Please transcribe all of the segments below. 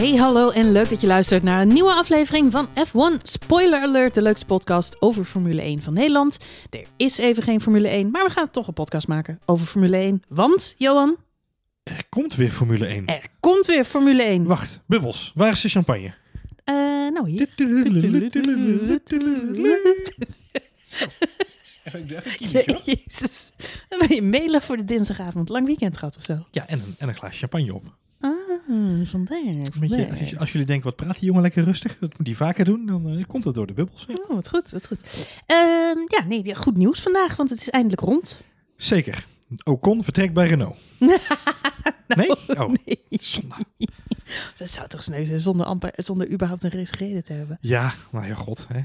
Hey, hallo en leuk dat je luistert naar een nieuwe aflevering van F1 Spoiler Alert, de leukste podcast over Formule 1 van Nederland. Er is even geen Formule 1, maar we gaan toch een podcast maken over Formule 1. Want, Johan? Er komt weer Formule 1. Er komt weer Formule 1. Wacht, bubbels, waar is de champagne? Eh, nou hier. Je, ben je melig voor de dinsdagavond. Lang weekend gehad of zo. Ja, en een, en een glaasje champagne op. Hmm, als, jullie denken, wat praat die jongen lekker rustig, dat moet die vaker doen, dan eh, komt dat door de bubbels. Oh, wat goed, wat goed. Ehm, ja, nee, goed nieuws vandaag, want het is eindelijk rond. Zeker. Ocon vertrekt bij Renault. nee? Oh, nee. zonde. Dat zou toch sneu zijn zonder, zonder überhaupt een race gereden te hebben. Ja, maar ja, god. Hè?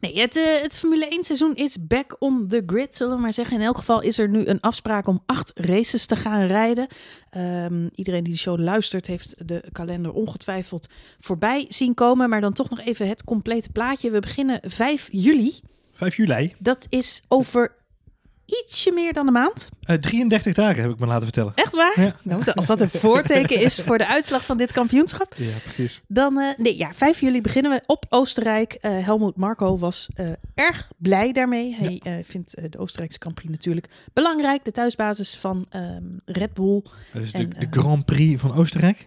Nee, het, eh, het Formule 1 seizoen is back on the grid, zullen we maar zeggen. In elk geval is er nu een afspraak om acht races te gaan rijden. Ehm, iedereen die de show luistert heeft de kalender ongetwijfeld voorbij zien komen. Maar dan toch nog even het complete plaatje. We beginnen 5 juli. 5 juli? Dat is over ietsje meer dan een maand. Uh, eh, 33 dagen heb ik me laten vertellen. Echt waar? Ja. Nou, als dat een voorteken is voor de uitslag van dit kampioenschap. Ja, precies. Dan, eh, nee, ja, 5 juli beginnen we op Oostenrijk. Uh, Helmoet Marco was erg blij daarmee. Hij vindt de Oostenrijkse Grand Prix natuurlijk belangrijk. De thuisbasis van ehm, Red Bull. Dat is de, de Grand Prix van Oostenrijk?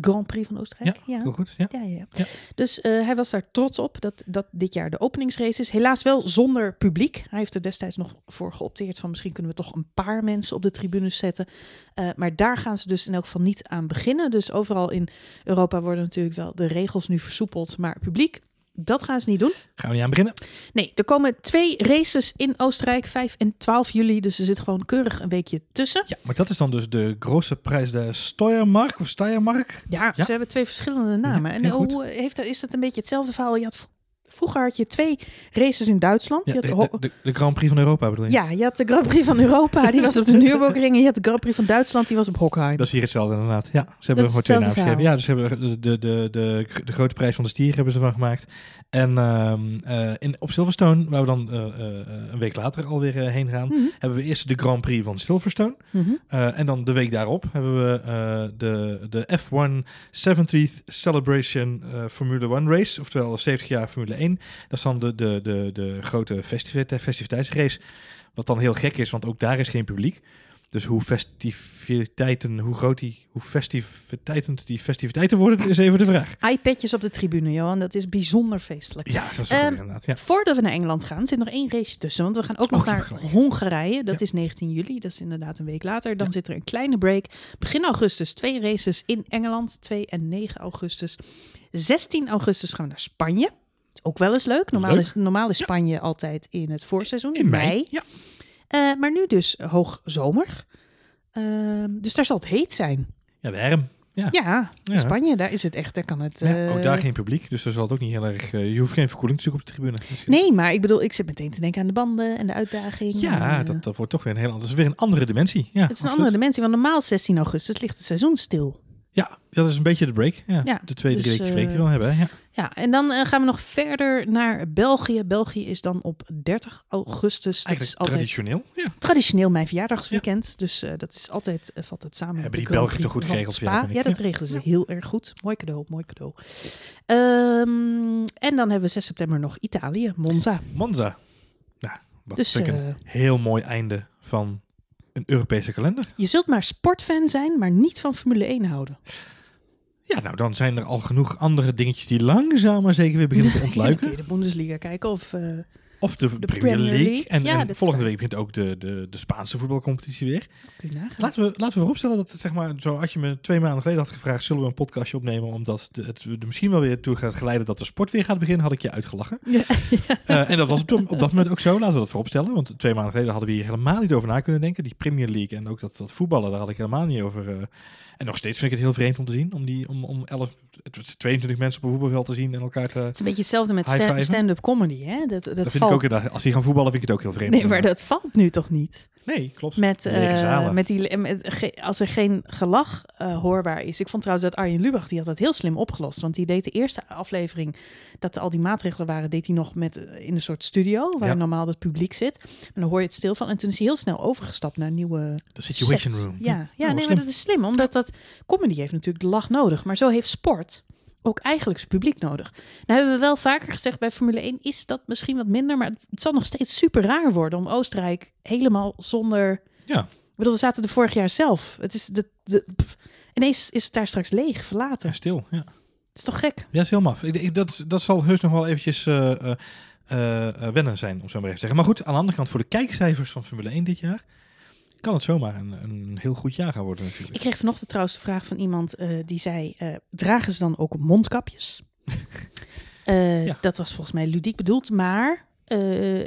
De Grand Prix van Oostenrijk. Ja, heel goed. Ja. Ja, ja, Dus eh, hij was daar trots op dat, dat dit jaar de openingsrace is. Helaas wel zonder publiek. Hij heeft er destijds nog voor geopteerd van misschien kunnen we toch een paar mensen op de tribunes zetten. Eh, maar daar gaan ze dus in elk geval niet aan beginnen. Dus overal in Europa worden natuurlijk wel de regels nu versoepeld. Maar publiek dat gaan ze niet doen. Gaan we niet aan beginnen? Nee, er komen twee races in Oostenrijk, 5 en 12 juli. Dus er zit gewoon keurig een weekje tussen. Ja, maar dat is dan dus de grote prijs de Steiermark of Steiermark. Ja, ze hebben twee verschillende namen. en hoe heeft, is dat een beetje hetzelfde verhaal? Je had Vroeger had je twee races in Duitsland. je had de, de, de, Grand Prix van Europa bedoel je? Ja, je had de Grand Prix van Europa, die was op de Nürburgring. je had de Grand Prix van Duitsland, die was op Hockenheim. Dat is hier hetzelfde inderdaad. Ja, ze hebben er voor twee namen Ja, dus hebben de, de, de, de, grote prijs van de stier hebben ze van gemaakt. En ehm, eh, in, op Silverstone, waar we dan eh, eh, een week later alweer heen gaan, mhm. hebben we eerst de Grand Prix van Silverstone. Mhm. en dan de week daarop hebben we de, de F1 70th Celebration Formula 1 Race, oftewel 70 jaar Formule 1. Dat is dan de, de, de, de grote festiviteitsrace. Wat dan heel gek is, want ook daar is geen publiek. Dus hoe festiviteiten, hoe groot die, hoe festiviteiten die festiviteiten worden, is even de vraag. iPadjes op de tribune, Johan, dat is bijzonder feestelijk. Ja, dat is um, inderdaad. Voordat we naar Engeland gaan, zit nog één race tussen. Want we gaan ook nog oh, naar Hongarije. Dat is 19 juli, dat is inderdaad een week later. Dan zit er een kleine break. Begin augustus twee races in Engeland, 2 en 9 augustus. 16 augustus gaan we naar Spanje. Ook wel eens leuk. Normaal, Is, normaal is Spanje altijd in het voorseizoen, in, mei. mei. Ja. Eh, maar nu dus hoogzomer. Uh, dus daar zal het heet zijn. Ja, warm. Ja. ja, in Spanje, daar is het echt, daar kan het... ook eh, daar geen publiek, dus daar zal het ook niet heel erg... Eh, je hoeft geen verkoeling te zoeken op de tribune. Dus nee, maar ik bedoel, ik zit meteen te denken aan de banden en de uitdaging. Ja, dat, dat, wordt toch weer een heel... Dat is weer een andere dimensie. Ja, het is een andere dimensie, want normaal 16 augustus ligt het seizoen stil. Ja, dat is een beetje de break. Ja, de tweede dus, break die eh, we dan hebben. Ja. ja, en dan eh, gaan we nog verder naar België. België is dan op 30 augustus. Dat Eigenlijk traditioneel. Ja. Traditioneel mijn verjaardagsweekend. Dus eh, dat is altijd, valt het samen. Hebben die Belgen toch goed geregeld? Ja, ja, dat regelen ze heel erg goed. Mooi cadeau, mooi cadeau. Ehm, en dan hebben we 6 september nog Italië, Monza. Monza. Nou, wat dus, een heel mooi einde van een Europese kalender. Je zult maar sportfan zijn, maar niet van Formule 1 houden. Ja, nou dan zijn er al genoeg andere dingetjes die langzaam maar zeker weer beginnen te ontluiken. Kun je de Bundesliga kijken of... Eh, of de, Premier, League. En, ja, en volgende week begint ook de, de, de Spaanse voetbalcompetitie weer. Laten we, laten we vooropstellen dat het, zeg maar, zo, als je me twee maanden geleden had gevraagd, zullen we een podcastje opnemen, omdat het er misschien wel weer toe gaat geleiden dat de sport weer gaat beginnen, had ik je uitgelachen. Eh, en dat was op, op, dat moment ook zo, laten we dat vooropstellen. Want twee maanden geleden hadden we hier helemaal niet over na kunnen denken. Die Premier League en ook dat, dat voetballen, daar had ik helemaal niet over. Eh, en nog steeds vind ik het heel vreemd om te zien, om, die, om, om elf 22 mensen op een voetbalveld te zien en elkaar te. Het is een beetje hetzelfde met stand-up comedy, hè? Dat, dat, dat vind ik ook Als die gaan voetballen, vind ik het ook heel vreemd. Nee, maar dat valt nu toch niet? Nee, klopt. Met, uh, met die, eh, als er geen gelach eh, hoorbaar is. Ik vond trouwens dat Arjen Lubach, die had dat heel slim opgelost. Want die deed de eerste aflevering, dat al die maatregelen waren, deed hij nog met, in een soort studio, waar normaal het publiek zit. En dan hoor je het stil van. En toen is hij heel snel overgestapt naar een nieuwe De situation room. Ja, ja oh, nee, maar dat is slim. Omdat dat, comedy heeft natuurlijk de lach nodig. Maar zo heeft sport ook eigenlijk zijn publiek nodig. Nou hebben we wel vaker gezegd bij Formule 1 is dat misschien wat minder, maar het zal nog steeds super raar worden om Oostenrijk helemaal zonder. Ja. Ik bedoel, we zaten er vorig jaar zelf. Het is de, de ineens is het daar straks leeg, verlaten. Ja, stil. Ja. Het is toch gek? Ja, is heel Ik, dat, dat zal heus nog wel eventjes. Eh, eh, eh, wennen zijn, om zo maar even te zeggen. Maar goed, aan de andere kant, voor de kijkcijfers van Formule 1 dit jaar kan het zomaar een, een heel goed jaar gaan worden natuurlijk. Ik kreeg vanochtend trouwens de vraag van iemand eh, die zei, eh, dragen ze dan ook mondkapjes? Eh, dat was volgens mij ludiek bedoeld, maar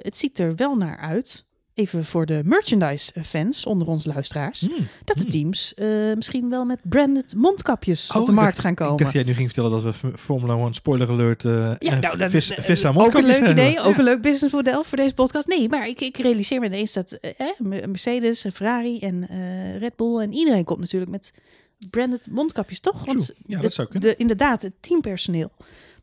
het ziet er wel naar uit even voor de merchandise-fans onder ons luisteraars, hmm. dat de hmm. teams eh, misschien wel met branded mondkapjes op de oh, markt gaan komen. Ik dacht jij nu ging vertellen dat we Formula One spoiler alert uh, ja, nou, vis, eh, vis aan Ook een leuk idee, ook een leuk businessmodel voor deze podcast. Nee, maar ik, ik realiseer me ineens dat Mercedes, Ferrari en Red Bull en iedereen komt natuurlijk met branded mondkapjes, toch? Want ja, dat zou kunnen. De, inderdaad, het teampersoneel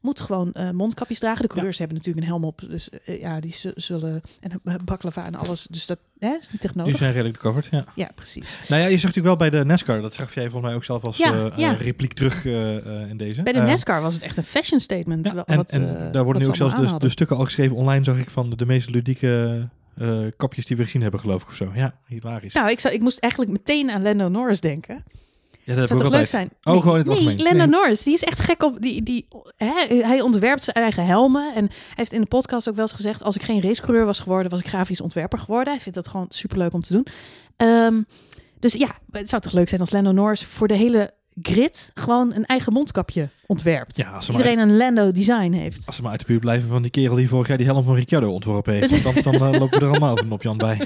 moet gewoon eh, mondkapjes dragen. De coureurs hebben natuurlijk een helm op, dus eh, ja, die zullen en uh, baklava en alles. Dus dat hè, is niet echt nodig. Die zijn redelijk covered, ja. Ja, precies. Nou ja, je zag natuurlijk wel bij de NASCAR, dat zag jij volgens mij ook zelf als ja, eh, repliek terug in deze. Bij de NASCAR was het echt een fashion statement. Wel, en, daar worden nu ook zelfs de, de, stukken al geschreven online, zag ik van de, de meest ludieke... Uh, kapjes die we gezien hebben, geloof ik of zo. Ja, hilarisch. Nou, ik, zou, ik moest eigenlijk meteen aan Lando Norris denken. Ja, dat zou toch leuk zijn? Oh, gewoon het nee, Norris, die is echt gek op... Die, die, hè, hij ontwerpt zijn eigen helmen. En heeft in de podcast ook wel eens gezegd... als ik geen racecoureur was geworden, was ik grafisch ontwerper geworden. Hij vindt dat gewoon superleuk om te doen. Ehm, dus ja, het zou toch leuk zijn als Lando Norris voor de hele grid gewoon een eigen mondkapje ontwerpt. Ja, Iedereen een Lando design heeft. Als ze maar uit de buurt blijven van die kerel die vorig jaar die helm van Ricciardo ontworpen heeft. Want dan eh, lopen we er allemaal van op Jan bij.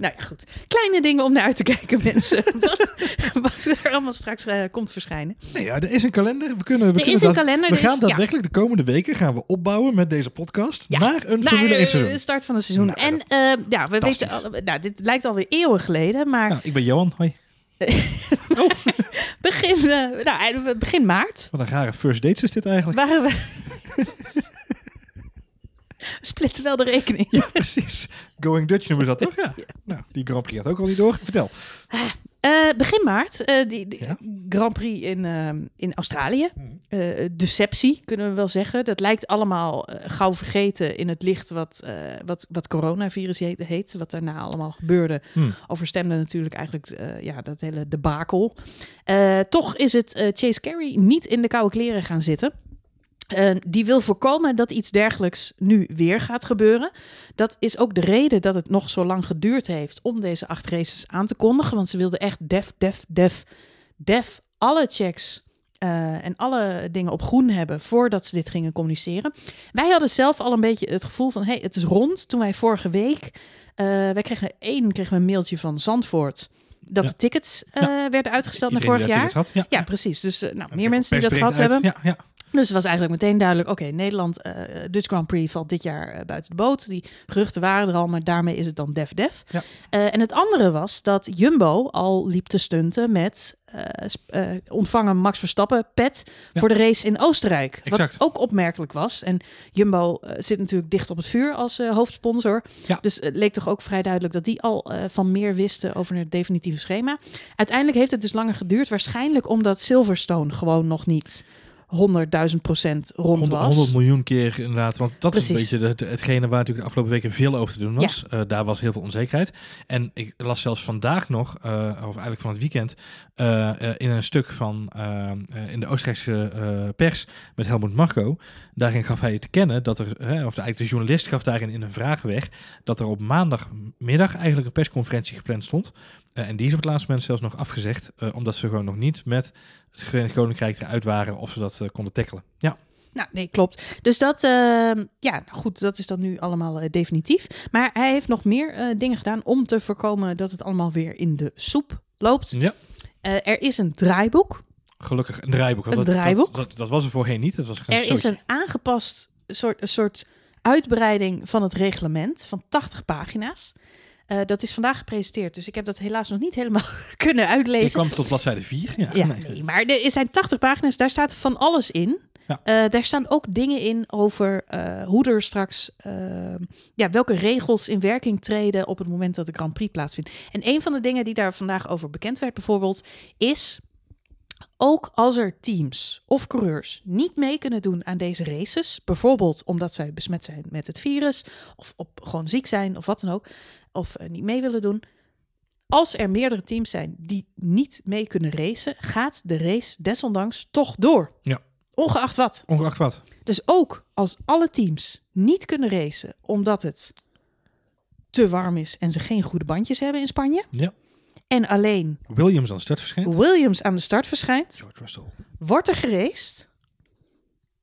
Nou ja, goed. Kleine dingen om naar uit te kijken, mensen. wat, wat, er allemaal straks eh, komt verschijnen. Nee, ja, er is een kalender. We kunnen, we er kunnen dat, We gaan daadwerkelijk de komende weken gaan we opbouwen met deze podcast ja. naar een naar, Formule 1 seizoen. de start van het seizoen. Nou, en eh, ja, we weten, nou, dit lijkt alweer eeuwen geleden, maar... Nou, ik ben Johan, hoi. Oh. begin, uh, nou, begin maart. Wat een rare first dates is dit eigenlijk. Waren we... Splitten wel de rekening. ja, precies. Going Dutch noemen ze dat toch? Ja. Nou, die Grand Prix had ook al niet door. Vertel. Ah, eh, begin maart, eh, die, Grand Prix in, ehm, in Australië. Mhm. Eh, deceptie, kunnen we wel zeggen. Dat lijkt allemaal gauw vergeten in het licht wat, wat, wat coronavirus heet, Wat daarna allemaal gebeurde. Mhm. Overstemde natuurlijk eigenlijk ja, dat hele debakel. toch is het Chase Carey niet in de koude kleren gaan zitten. Ehm, die wil voorkomen dat iets dergelijks nu weer gaat gebeuren. Dat is ook de reden dat het nog zo lang geduurd heeft om deze acht races aan te kondigen. Want ze wilden echt def, def, def, def alle checks eh, en alle dingen op groen hebben voordat ze dit gingen communiceren. Wij hadden zelf al een beetje het gevoel van, hey, het is rond. Toen wij vorige week, eh, wij kregen één kregen we een mailtje van Zandvoort dat de tickets eh, werden uitgesteld naar vorig jaar. ja. precies. Dus nou, meer mensen die dat gehad hebben. Ja, dus het was eigenlijk meteen duidelijk, oké, Nederland, eh, Dutch Grand Prix valt dit jaar eh, buiten de boot. Die geruchten waren er al, maar daarmee is het dan def def. Ja. Eh, en het andere was dat Jumbo al liep te stunten met ontvangen Max Verstappen pet voor de race in Oostenrijk. Wat ook opmerkelijk was. En Jumbo zit natuurlijk dicht op het vuur als hoofdsponsor. Dus het leek toch ook vrij duidelijk dat die al van meer wisten over het definitieve schema. Uiteindelijk heeft het dus langer geduurd, waarschijnlijk omdat Silverstone gewoon nog niet 100.000 procent rond was. 100 miljoen keer inderdaad, want dat is een beetje hetgene waar natuurlijk de afgelopen weken veel over te doen was. Eh, daar was heel veel onzekerheid. En ik las zelfs vandaag nog, eh, of eigenlijk van het weekend, eh, in een stuk van in de Oostenrijkse pers met Helmut Marco. Daarin gaf hij te kennen dat er, of eigenlijk de journalist gaf daarin in een vraag weg, dat er op maandagmiddag eigenlijk een persconferentie gepland stond. en die is op het laatste moment zelfs nog afgezegd, omdat ze gewoon nog niet met het Verenigd Koninkrijk eruit waren of ze dat eh, konden tackelen. Ja. Nou, nee, klopt. Dus dat, uh, ja, goed, dat is dan nu allemaal eh, definitief. Maar hij heeft nog meer eh, dingen gedaan om te voorkomen dat het allemaal weer in de soep loopt. Ja. er is een draaiboek. Gelukkig een draaiboek. een dat, draaiboek. Dat, was er voorheen niet. Dat was er is een aangepast soort, een soort uitbreiding van het reglement van 80 pagina's. Eh, dat is vandaag gepresenteerd, dus ik heb dat helaas nog niet helemaal kunnen uitlezen. Ik kwam tot bladzijde 4. Ja, ja nee. maar er zijn 80 pagina's, daar staat van alles in. Ja. Eh, daar staan ook dingen in over eh, hoe er straks ja, welke regels in werking treden op het moment dat de Grand Prix plaatsvindt. En een van de dingen die daar vandaag over bekend werd, bijvoorbeeld, is ook als er teams of coureurs niet mee kunnen doen aan deze races, bijvoorbeeld omdat zij besmet zijn met het virus of op, gewoon ziek zijn of wat dan ook, of eh, niet mee willen doen. Als er meerdere teams zijn die niet mee kunnen racen, gaat de race desondanks toch door. Ja. Ongeacht wat. Ongeacht wat. Dus ook als alle teams niet kunnen racen omdat het te warm is en ze geen goede bandjes hebben in Spanje. Ja. En alleen Williams aan de start verschijnt. Williams aan de start verschijnt. George Russell. Wordt er gereced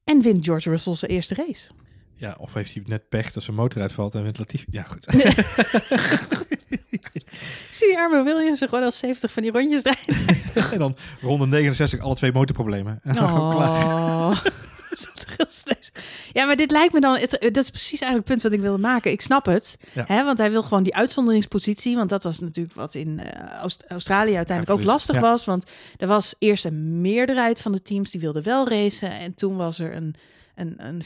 en wint George Russell zijn eerste race. Ja, of heeft hij net pech dat zijn motor uitvalt en met Ja, goed. zie je arme Williams er gewoon al 70 van die rondjes rijden. en dan ronde 69 alle twee motorproblemen. En dan oh. klaar. Ja, maar dit lijkt me dan. Het, dat is precies eigenlijk het punt wat ik wilde maken. Ik snap het. Hè, want hij wil gewoon die uitzonderingspositie. Want dat was natuurlijk wat in eh, Australië uiteindelijk ook lastig was. Want er was eerst een meerderheid van de teams die wilden wel racen. En toen was er een een 50-50.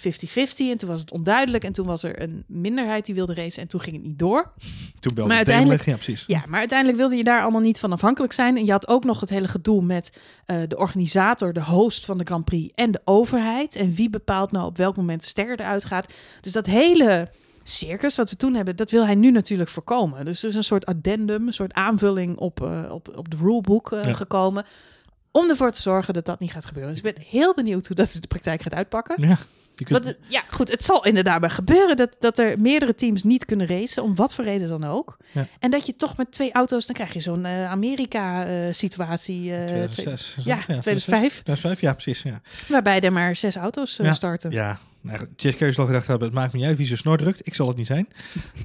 En toen was het onduidelijk. En toen was er een minderheid die wilde racen. En toen ging het niet door. Toen belde maar ja, precies. Ja, maar uiteindelijk wilde je daar allemaal niet van afhankelijk zijn. En je had ook nog het hele gedoe met eh, de organisator, de host van de Grand Prix en de overheid. En wie bepaalt nou op welk moment de ster eruit gaat. Dus dat hele circus wat we toen hebben, dat wil hij nu natuurlijk voorkomen. Dus er is een soort addendum, een soort aanvulling op, eh, op, op de rulebook eh, gekomen om ervoor te zorgen dat dat niet gaat gebeuren. Dus ik ben heel benieuwd hoe dat in de praktijk gaat uitpakken. Ja. Kunt... Eh, ja, goed, het zal inderdaad maar gebeuren dat, dat er meerdere teams niet kunnen racen, om wat voor reden dan ook. Ja. En dat je toch met twee auto's, dan krijg je zo'n eh, Amerika-situatie. Uh, eh, uh, 2006. Twee, ja, 2005. ja, precies. Ja. Waarbij er maar zes auto's starten. Ja, nou, Chase al gedacht hebben, het maakt me niet uit wie ze snor drukt. Ik zal het niet zijn.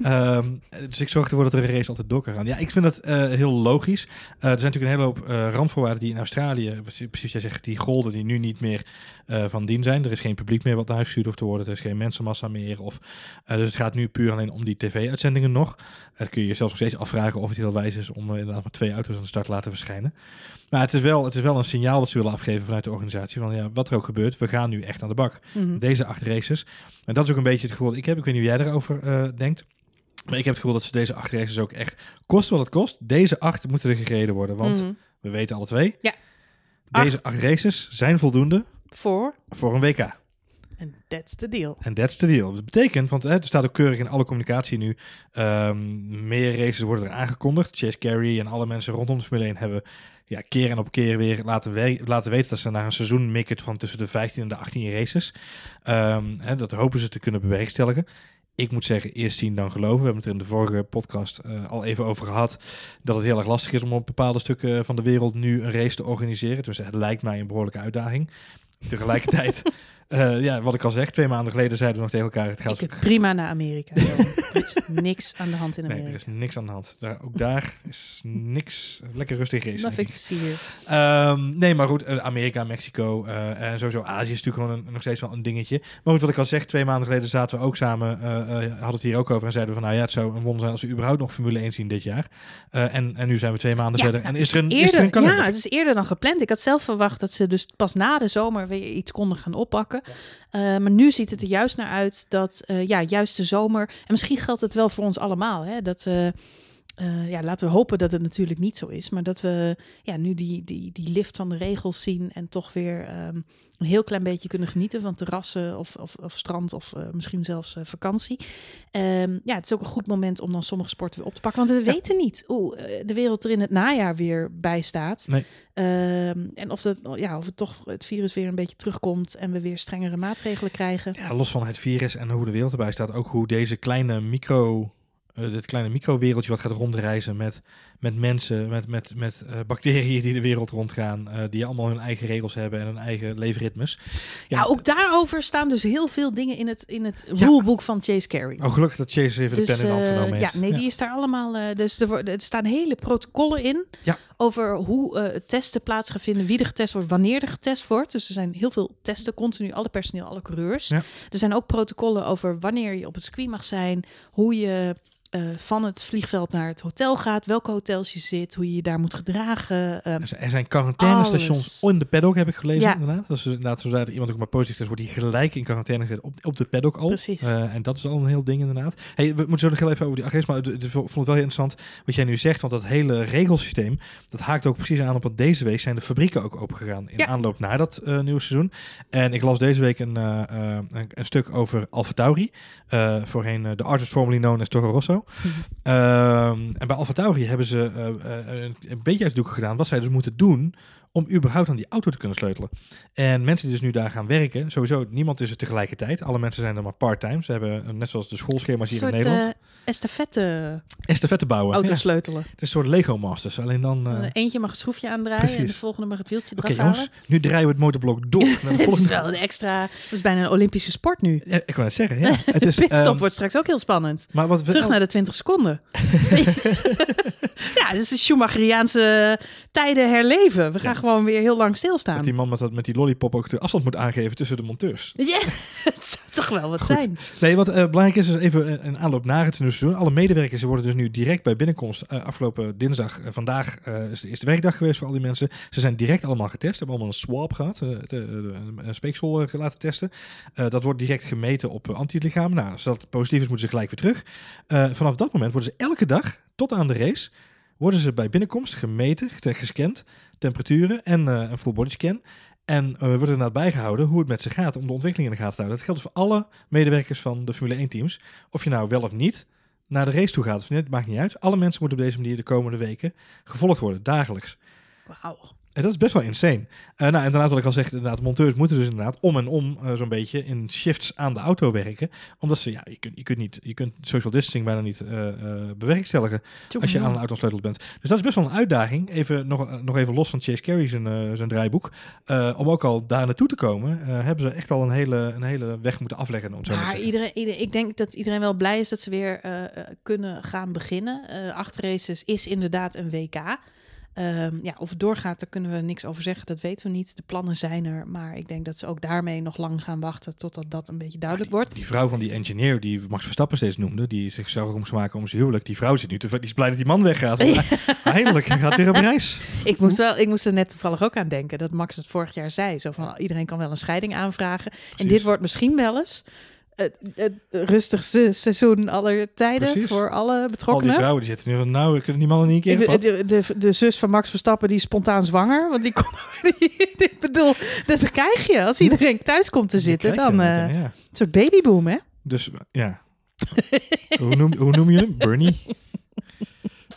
Ehm, dus ik zorg ervoor dat er een race altijd door kan gaan. Ja, ik vind dat eh, heel logisch. Eh, er zijn natuurlijk een hele hoop eh, randvoorwaarden die in Australië, precies jij zegt, die golden die nu niet meer van dien zijn. Er is geen publiek meer wat naar huis gestuurd hoeft te worden. Er is geen mensenmassa meer. Of, dus het gaat nu puur alleen om die tv-uitzendingen nog. Dan kun je je zelfs nog steeds afvragen of het heel wijs is om inderdaad maar twee auto's aan de start te laten verschijnen. Maar het is, wel, het is wel een signaal dat ze willen afgeven vanuit de organisatie. Van ja, wat er ook gebeurt, we gaan nu echt aan de bak. Mhm. Deze acht races. En dat is ook een beetje het gevoel dat ik heb. Ik weet niet hoe jij daarover eh, denkt. Maar ik heb het gevoel dat ze deze acht races ook echt, kost wat het kost, deze acht moeten er gereden worden. Want mhm. we weten alle twee, ja. deze acht. races zijn voldoende voor, voor een WK. En that's the deal. En that's the deal. Dat betekent, want het staat ook keurig in alle communicatie nu, ehm, meer races worden er aangekondigd. Chase Carey en alle mensen rondom de Formule 1 hebben ja, keer op keer weer laten, laten weten dat ze naar een seizoen mikken van tussen de 15 en de 18 races. Um, hè, dat hopen ze te kunnen bewerkstelligen. Ik moet zeggen, eerst zien dan geloven. We hebben het er in de vorige podcast eh, al even over gehad. Dat het heel erg lastig is om op bepaalde stukken van de wereld nu een race te organiseren. Dus het lijkt mij een behoorlijke uitdaging. Tegelijkertijd Eh, ja, wat ik al zeg, twee maanden geleden zeiden we nog tegen elkaar... Het gaat prima naar Amerika. er is niks aan de hand in Amerika. Nee, er is niks aan de hand. Daar, ook daar is niks. Lekker rustig is. Dat vind ik ehm, nee, maar goed, eh, Amerika, Mexico eh, en sowieso Azië is natuurlijk gewoon nog steeds wel een dingetje. Maar goed, wat ik al zeg, twee maanden geleden zaten we ook samen... Uh, hadden het hier ook over en zeiden we van... Nou ja, het zou een wonder zijn als we überhaupt nog Formule 1 zien dit jaar. en, en nu zijn we twee maanden verder. Nou, en is er, een, is er een Ja, het is eerder dan gepland. Ik had zelf verwacht dat ze dus pas na de zomer weer iets konden gaan oppakken. Eh, maar nu ziet het er juist naar uit dat eh, ja, juist de zomer. En misschien geldt het wel voor ons allemaal. Hè, dat we. Eh, ja, laten we hopen dat het natuurlijk niet zo is. Maar dat we ja, nu die, die, die lift van de regels zien en toch weer ehm, een heel klein beetje kunnen genieten van terrassen of, of, of strand of eh, misschien zelfs eh, vakantie. Ehm, ja, het is ook een goed moment om dan sommige sporten weer op te pakken. Want we weten niet hoe eh, de wereld er in het najaar weer bij staat. Nee. Ehm, en of, dat, oh, ja, of het toch het virus weer een beetje terugkomt en we weer strengere maatregelen krijgen. Ja, los van het virus en hoe de wereld erbij staat, ook hoe deze kleine micro, uh, dit kleine microwereldje wat gaat rondreizen met met mensen, met, met, met eh, bacteriën die de wereld rondgaan, eh, die allemaal hun eigen regels hebben en hun eigen leefritmes. Ja, nou, ook daarover staan dus heel veel dingen in het, in het ja. ruleboek van Chase Carey. Oh, gelukkig dat Chase even de dus, pen in de hand eh, genomen Ja, nee, die is daar allemaal. dus er, staan hele protocollen in over hoe testen plaats vinden, wie er getest wordt, wanneer er getest wordt. Dus er zijn heel veel testen, continu, alle personeel, alle coureurs. Er zijn ook protocollen over wanneer je op het circuit mag zijn, hoe je van het vliegveld naar het hotel gaat, welke hotel zit, hoe je je daar moet gedragen. Ehm, er zijn stations in de paddock, heb ik gelezen ja. inderdaad. Dat dus inderdaad, zodra iemand ook maar positief is, wordt hij gelijk in quarantaine gezet op, op de paddock al. Precies. Eh, en dat is al een heel ding inderdaad. Hey, we moeten zo nog heel even over die agressie, maar ik vond het wel heel interessant wat jij nu zegt, want dat hele regelsysteem, dat haakt ook precies aan op wat deze week zijn de fabrieken ook opengegaan in ja. aanloop naar dat eh, nieuwe seizoen. En ik las deze week een, eh, een, stuk over Alfa Tauri, voorheen de artist formerly known as Toro Rosso. Ehm, en bij Alfa Tauri hebben ze eh, eh, eh, een beetje uit de gedaan wat zij dus moeten doen om überhaupt aan die auto te kunnen sleutelen. En mensen die dus nu daar gaan werken, sowieso niemand is er tegelijkertijd. Alle mensen zijn er maar part-time. Ze hebben, net zoals de schoolschema's hier in Nederland. Uh, estafette. Estafette bouwen. Auto sleutelen. Het is een soort Lego Masters, alleen dan... Eh, eh, eentje mag het schroefje aandraaien en de volgende mag het wieltje draaien. Oké jongens, nu draaien we het motorblok door. volgende. het is wel een extra... Het is bijna een Olympische sport nu. ik wou het zeggen, ja. Het is, Pitstop ehm, wordt straks ook heel spannend. Maar wat we... Terug oh. naar de 20 seconden. ja, dit is de Schumacheriaanse tijden herleven. We gaan ja gewoon weer heel lang stilstaan. Dat die man met, dat, met die lollipop ook de afstand moet aangeven tussen de monteurs. Ja, het zou toch wel wat zijn. Nee, wat uh, belangrijk is, is even eh, een aanloop naar het nieuws seizoen. doen. Alle medewerkers worden dus nu direct bij binnenkomst eh, afgelopen dinsdag. vandaag is de eerste werkdag geweest voor al die mensen. Ze zijn direct allemaal getest. Hebben allemaal een swab gehad. een speeksel laten testen. dat wordt direct gemeten op antilichamen. Nou, als dat positief is, moeten ze gelijk weer terug. vanaf dat moment worden ze elke dag, tot aan de race worden ze bij binnenkomst gemeten, gescand temperaturen en eh, een full body scan. En uh, worden inderdaad bijgehouden hoe het met ze gaat om de ontwikkeling in de gaten te houden. Dat geldt voor alle medewerkers van de Formule 1 teams. Of je nou wel of niet naar de race toe gaat Het maakt niet uit. Alle mensen moeten op deze manier de komende weken gevolgd worden, dagelijks. Wauw. En eh, dat is best wel insane. Uh, nou, en daarna wat ik al zeg, inderdaad, monteurs moeten dus inderdaad om en om eh, zo'n beetje in shifts aan de auto werken. Omdat ze, ja, je kunt, je kunt, niet, je kunt social distancing bijna niet bewerkstelligen als je aan een auto sleutel bent. Dus dat is best wel een uitdaging. Even, nog, nog even los van Chase Carey zijn, zijn draaiboek. om ook al daar naartoe te komen, hebben ze echt al een hele, een hele weg moeten afleggen. Om zo maar iedereen, ik denk dat iedereen wel blij is dat ze weer kunnen gaan beginnen. Achter races is inderdaad een WK. Ehm, ja, of het doorgaat, daar kunnen we niks over zeggen. Dat weten we niet. De plannen zijn er. Maar ik denk dat ze ook daarmee nog lang gaan wachten totdat dat een beetje duidelijk wordt. Die vrouw van die engineer die Max Verstappen steeds noemde, die zich zichzelf moest maken om zijn huwelijk. Die vrouw zit nu te die is blij dat die man weggaat. Eindelijk gaat weer op reis. Ik moest, wel, ik moest er net toevallig ook aan denken dat Max het vorig jaar zei. Zo van iedereen kan wel een scheiding aanvragen. En dit wordt misschien wel eens het, rustigste seizoen aller tijden voor alle betrokkenen. Al die vrouwen die zitten nu nou, we kunnen die mannen niet in keer de, de, de, zus van Max Verstappen die is spontaan zwanger, want die, kon, ik bedoel, dat krijg je als iedereen thuis komt te zitten, dan, eh, een soort babyboom, hè? Dus ja, hoe noem je hem? Bernie?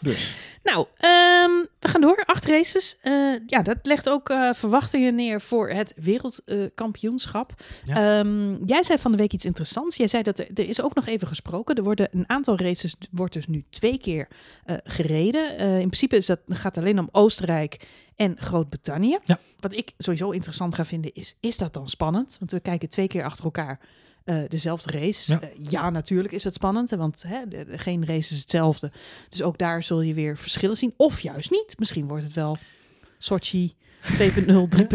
Dus. Nou, ehm, we gaan door. Acht races. Eh, ja, dat legt ook eh, verwachtingen neer voor het wereldkampioenschap. Ehm, jij zei van de week iets interessants. Jij zei dat er, er, is ook nog even gesproken. Er worden een aantal races, wordt dus nu twee keer eh, gereden. in principe is dat, gaat alleen om Oostenrijk en Groot-Brittannië. Wat ik sowieso interessant ga vinden is, is dat dan spannend? Want we kijken twee keer achter elkaar uh, dezelfde race. Ja. Eh, natuurlijk is dat spannend, want hè, geen race is hetzelfde. Dus ook daar zul je weer verschillen zien. Of juist niet. Misschien wordt het wel Sochi 2.0, 3.0.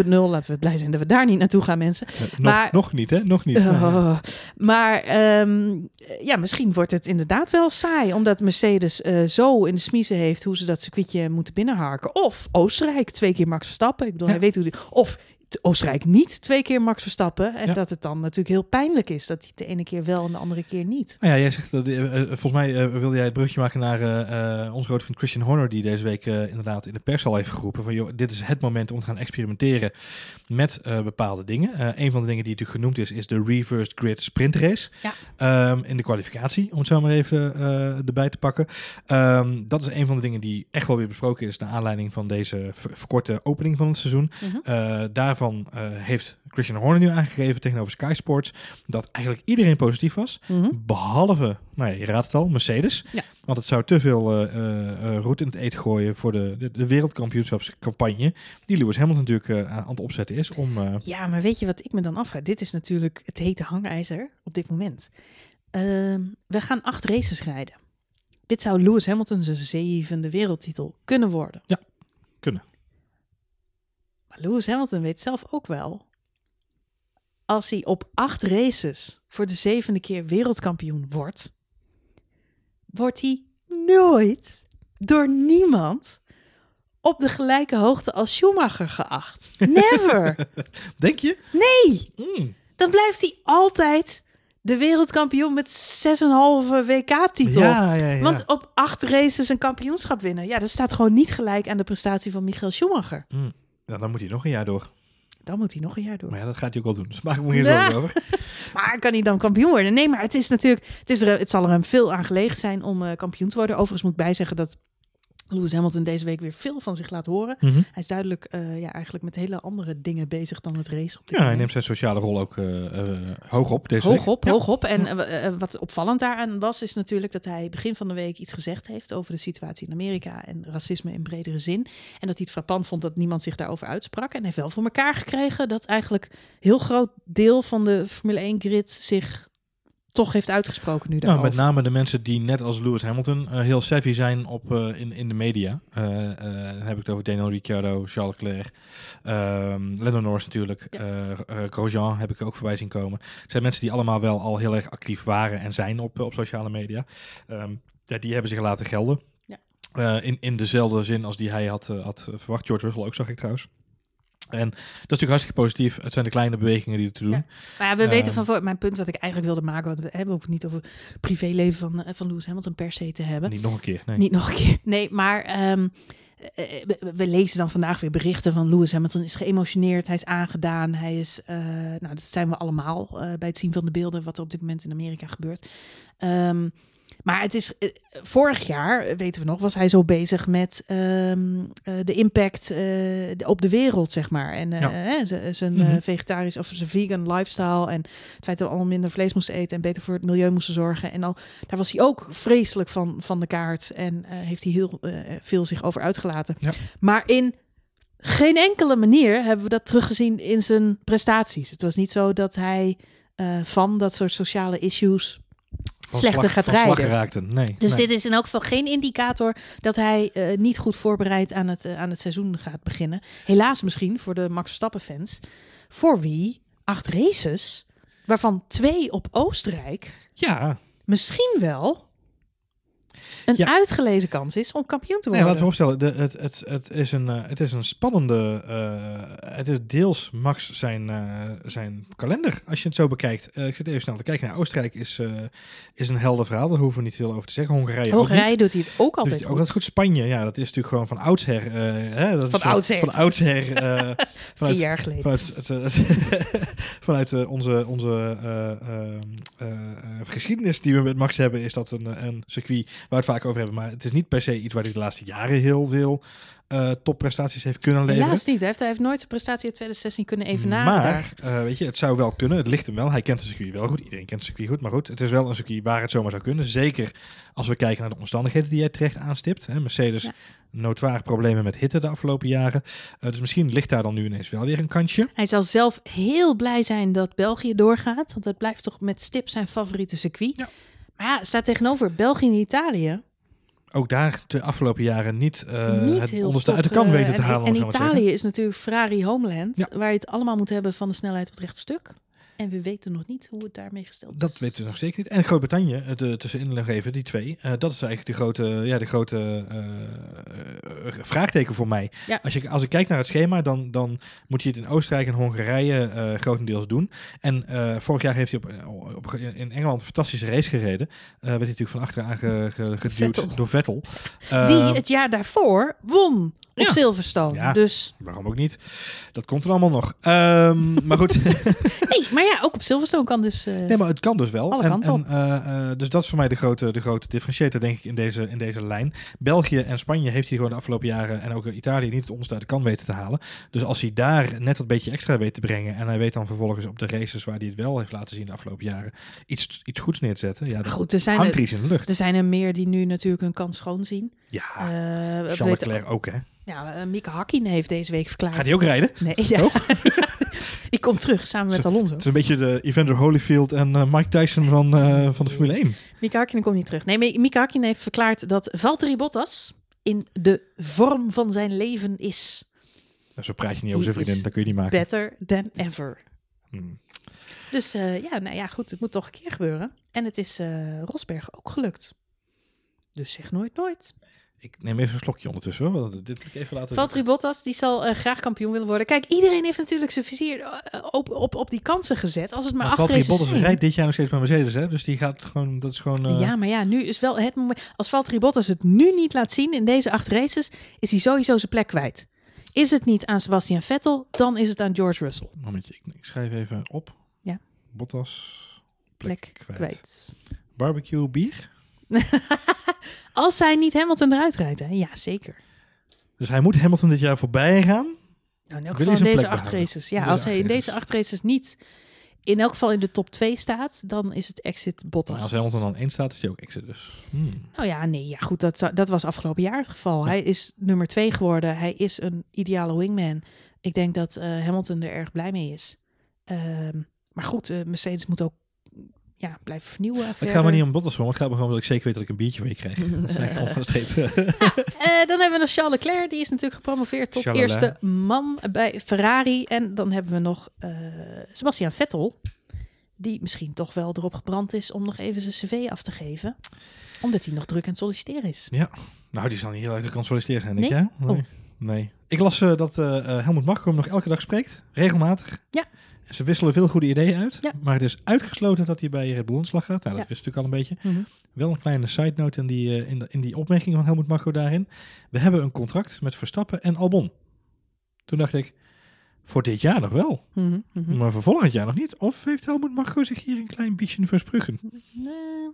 Laten we blij zijn dat we daar niet naartoe gaan, mensen. nog, maar, nog niet, hè? Nog niet. Oh. maar ehm, ja, misschien wordt het inderdaad wel saai. Omdat Mercedes eh, zo in de smiezen heeft hoe ze dat circuitje moeten binnenharken. Of Oostenrijk, twee keer Max Verstappen. Ik bedoel, hij weet hoe die... Of Oostenrijk niet twee keer Max Verstappen. En dat het dan natuurlijk heel pijnlijk is dat hij de ene keer wel en de andere keer niet. Nou ja, jij zegt dat. Eh, eh, volgens mij wil eh, wilde jij het brugje maken naar uh, onze grote vriend Christian Horner, die deze week inderdaad in de pers al heeft geroepen: van dit is het moment om te gaan experimenteren met bepaalde dingen. een van de dingen die natuurlijk genoemd is, is de reverse grid sprint race. Ja. Ehm, in de kwalificatie, om het zo maar even erbij te pakken. Ehm, dat is een van de dingen die echt wel weer besproken is naar aanleiding van deze verkorte opening van het seizoen. Daarvoor. Mhm. Daar eh, heeft Christian Horner nu aangegeven tegenover Sky Sports dat eigenlijk iedereen positief was, mhm. behalve, nou ja, je raadt het al, Mercedes. Want het zou te veel uh, roet in het eten gooien voor de, de, wereldkampioenschapscampagne die Lewis Hamilton natuurlijk aan het opzetten is. Om, Ja, maar weet je wat ik me dan afvraag? Dit is natuurlijk het hete hangijzer op dit moment. Ehm, we gaan acht races rijden. Dit zou Lewis Hamilton zijn zevende wereldtitel kunnen worden. Ja, kunnen. Maar Hamilton weet zelf ook wel. Als hij op acht races voor de zevende keer wereldkampioen wordt, wordt hij nooit door niemand op de gelijke hoogte als Schumacher geacht. Never! Denk je? Nee! Hmm. Dan blijft hij altijd de wereldkampioen met 6,5 WK-titel. Want op acht races een kampioenschap winnen, ja, dat staat gewoon niet gelijk aan de prestatie van Michael Schumacher. Hmm. Nou, dan moet hij nog een jaar door. Dan moet hij nog een jaar door. Maar ja, dat gaat hij ook al doen. Dus maak me hier zo over. maar kan hij dan kampioen worden? Nee, maar het is natuurlijk... Het, is het zal er hem veel aan gelegen zijn om eh, kampioen te worden. Overigens moet ik bijzeggen dat Lewis Hamilton deze week weer veel van zich laat horen. Mhm. Hij is duidelijk eh, ja, eigenlijk met hele andere dingen bezig dan het race. Op ja, hij neemt zijn sociale rol ook eh, eh, hoog op deze hoog Op, Hoog op, En wat opvallend daaraan was, is natuurlijk dat hij begin van de week iets gezegd heeft over de situatie in Amerika en racisme in bredere zin. En dat hij het frappant vond dat niemand zich daarover uitsprak. En hij heeft wel voor elkaar gekregen dat eigenlijk heel groot deel van de Formule 1-grid zich toch heeft uitgesproken nu daarover. Nou, met name de mensen die net als Lewis Hamilton eh, heel savvy zijn op, eh, in, in de media. Eh, dan heb ik het over Daniel Ricciardo, Charles Leclerc, ehm, Lando Norris natuurlijk, Grosjean heb ik ook voorbij zien komen. Het zijn mensen die allemaal wel al heel erg actief waren en zijn op, op sociale media. Ehm, ja, die hebben zich laten gelden. Ja. in, in dezelfde zin als die hij had, had verwacht. George Russell ook, zag ik trouwens. En dat is natuurlijk hartstikke positief. Het zijn de kleine bewegingen die er te doen. Maar ja, we ehm, weten van voor mijn punt wat ik eigenlijk wilde maken. Want we hebben ook niet over privéleven van, eh, van Lewis Hamilton per se te hebben. Niet nog een keer. Nee. Niet nog een keer. Nee, maar ehm, eh, eh, we lezen dan vandaag weer berichten van Lewis Hamilton is geëmotioneerd, hij is aangedaan, hij is, nou dat zijn we allemaal bij het zien van de beelden wat er op dit moment in Amerika gebeurt. Ehm, maar het is, eh, vorig jaar, eh, weten we nog, was hij zo bezig met ehm, eh, de impact op de wereld, zeg maar. En zijn mm vegetarisch of zijn vegan lifestyle. En het feit dat we allemaal minder vlees moesten eten en beter voor het milieu moesten zorgen. En al, daar was hij ook vreselijk van, van de kaart. En heeft hij heel veel zich over uitgelaten. Maar in geen enkele manier hebben we dat teruggezien in zijn prestaties. Het was niet zo dat hij van dat soort sociale issues slechter gaat rijden. Nee, dus dit is in elk geval geen indicator dat hij eh, niet goed voorbereid aan het, eh, aan het seizoen gaat beginnen. Helaas misschien voor de Max Verstappen fans. Voor wie acht races, waarvan twee op Oostenrijk. Ja. Misschien wel een uitgelezen kans is om kampioen te worden. Ja, laten we voorstellen, de, het, het, het, is een, eh, het is een spannende. Eh, het is deels Max zijn, eh, zijn kalender, als je het zo bekijkt. ik zit even snel te kijken naar Oostenrijk, is, is een helder verhaal. Daar hoeven we niet veel over te zeggen. Hongarije. Hongarije doet hij het ook altijd. ook dat goed. Spanje, ja, dat is natuurlijk gewoon van oudsher. Hè, dat van, oudsher. Van oudsher. vanuit, Vier jaar geleden. Vanuit, onze, onze ehm, geschiedenis die we met Max hebben, is dat een, een circuit waar we het vaak over hebben. Maar het is niet per se iets waar hij de laatste jaren heel veel eh, topprestaties heeft kunnen leveren. Helaas niet. Hij heeft, nooit zijn prestatie in 2016 kunnen evenaren. Maar, eh, weet je, het zou wel kunnen. Het ligt hem wel. Hij kent de circuit wel goed. Iedereen kent het circuit goed. Maar goed, het is wel een circuit waar het zomaar zou kunnen. Zeker als we kijken naar de omstandigheden die hij terecht aanstipt. Hè, Mercedes, ja. notoire problemen met hitte de afgelopen jaren. Eh, dus misschien ligt daar dan nu ineens wel weer een kantje. Hij zal zelf heel blij zijn dat België doorgaat. Want het blijft toch met stip zijn favoriete circuit. Ja. Maar ja, staat tegenover België en Italië. Ook daar de afgelopen jaren niet, uh, niet het onderste uit de kan eh, weten te halen. En, en Italië is natuurlijk Ferrari Homeland, waar je het allemaal moet hebben van de snelheid op het rechtstuk. En we weten nog niet hoe het daarmee gesteld is. Dat weten we nog zeker niet. En Groot-Brittannië, eh, tussenin nog even, die twee. Eh, dat is eigenlijk de grote, ja, de grote eh, vraagteken voor mij. Ja. Als, je, als ik kijk naar het schema, dan, dan moet je het in Oostenrijk en Hongarije uh, grotendeels doen. En vorig jaar heeft hij op, op, in Engeland een fantastische race gereden. werd hij natuurlijk van achteraan ge, geduwd door Vettel. Die het jaar daarvoor won op ja. Silverstone. dus... Waarom ook niet? Dat komt er allemaal nog. Ehm, maar goed. nee, maar ja, ook op Silverstone kan dus. Eh, nee, maar het kan dus wel. Alle en, en eh, eh, dus dat is voor mij de grote, de grote differentiator, denk ik, in deze, in deze lijn. België en Spanje heeft hij gewoon de afgelopen jaren en ook Italië niet het onderste uit de kan weten te halen. Dus als hij daar net dat beetje extra weet te brengen en hij weet dan vervolgens op de races waar hij het wel heeft laten zien de afgelopen jaren iets, iets goeds neer te zetten. Ja, goed, er zijn er, in de lucht. Er zijn er meer die nu natuurlijk hun kans schoon zien. Ja, uh, Jean Leclerc ook, hè? Ja, eh, Mieke Hakkinen heeft deze week verklaard. Gaat hij ook rijden? Nee, ik kom terug samen met Alonso. Het is een beetje de Evander Holyfield en eh, Mike Tyson van, van de Formule 1. Mieke Hakkinen komt niet terug. Nee, Mieke Hakkinen heeft verklaard dat Valtteri Bottas in de vorm van zijn leven is. Dat nou, zo praat je niet over zijn vriendin, dat kun je niet maken. Better than ever. Hmm. Dus ja, nou ja, goed, het moet toch een keer gebeuren. En het is Rosberg ook gelukt. Dus zeg nooit nooit. Ik neem even een slokje ondertussen hoor, want dit even laten... Valtteri Bottas, die zal eh, graag kampioen willen worden. Kijk, iedereen heeft natuurlijk zijn vizier eh, op, op, op die kansen gezet. Als het maar, maar achter Valtteri Bottas rijdt dit jaar nog steeds bij Mercedes, hè? Dus die gaat gewoon, dat is gewoon... Eh, ja, maar ja, nu is wel het moment... Als Valtteri Bottas het nu niet laat zien in deze acht races, is hij sowieso zijn plek kwijt. Is het niet aan Sebastian Vettel, dan is het aan George Russell. Momentje, ik, schrijf even op. Ja. Bottas, plek, kwijt. kwijt. Barbecue bier? Als zij niet Hamilton eruit rijdt, hè? Ja, zeker. Dus hij moet Hamilton dit jaar voorbij gaan. Nou, in elk geval in deze acht races. Ja, als hij in deze acht races niet in elk geval in de top 2 staat, dan is het exit Bottas. Maar als Hamilton dan 1 staat, is hij ook exit dus. Hmm. Nou ja, nee, ja, goed, dat, dat was afgelopen jaar het geval. Hij is nummer 2 geworden. Hij is een ideale wingman. Ik denk dat eh, Hamilton er erg blij mee is. Ehm, maar goed, eh, Mercedes moet ook ja, blijf vernieuwen. Het gaat me niet om bottles hoor. het gaat me gewoon dat ik zeker weet dat ik een biertje mee krijg. dat zijn van de streep. Eh, dan hebben we nog Charles Leclerc, die is natuurlijk gepromoveerd tot eerste man bij Ferrari. En dan hebben we nog uh, Sebastian Vettel, die misschien toch wel erop gebrand is om nog even zijn cv af te geven. Omdat hij nog druk aan het solliciteren is. Ja, nou die zal niet heel erg de het solliciteren, denk nee? ik. Oh. Nee. Ik las uh, dat Helmut Marko hem nog elke dag spreekt, regelmatig. Ja. Ze wisselen veel goede ideeën uit, maar het is uitgesloten dat hij bij Red Bull gaat. Nou, dat wist natuurlijk al een beetje. Mhm. Wel een kleine side note in die, eh, in, in die opmerking van Helmut Marko daarin. We hebben een contract met Verstappen en Albon. Toen dacht ik, voor dit jaar nog wel. Mhm, mhm. Maar voor volgend jaar nog niet. Of heeft Helmut Marko zich hier een klein beetje verspruggen? Nee,